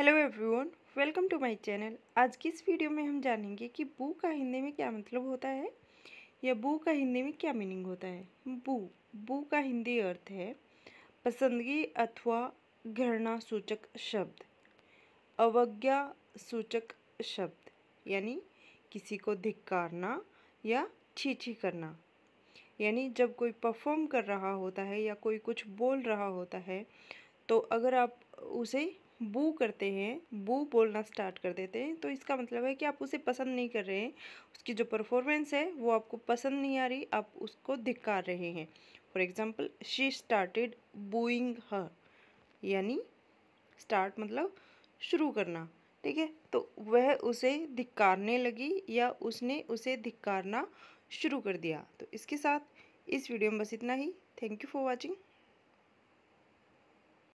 hello everyone welcome to my channel आज की इस वीडियो में हम जानेंगे कि बू का हिंदी में क्या मतलब होता है या बू का हिंदी में क्या मीनिंग होता है बू बू का हिंदी अर्थ है पसंदगी अथवा घृणा सूचक शब्द अवज्ञा सूचक शब्द यानी किसी को धिक्कारना या छीछी करना यानी जब कोई परफॉर्म कर रहा होता है या कोई कुछ बोल रहा होता है तो अगर आप उसे बू करते हैं बू बोलना स्टार्ट कर देते हैं तो इसका मतलब है कि आप उसे पसंद नहीं कर रहे हैं उसकी जो परफॉर्मेंस है वो आपको पसंद नहीं आ रही आप उसको धिक्कार रहे हैं for example she started booing her यानी स्टार्ट मतलब शुरू करना ठीक है तो वह उसे धिक्कारने लगी या उसने उसे धिक्कारना शुरू कर दिया तो इसके साथ इस वीडियो में बस इतना ही थैंक यू फॉर वॉचिंग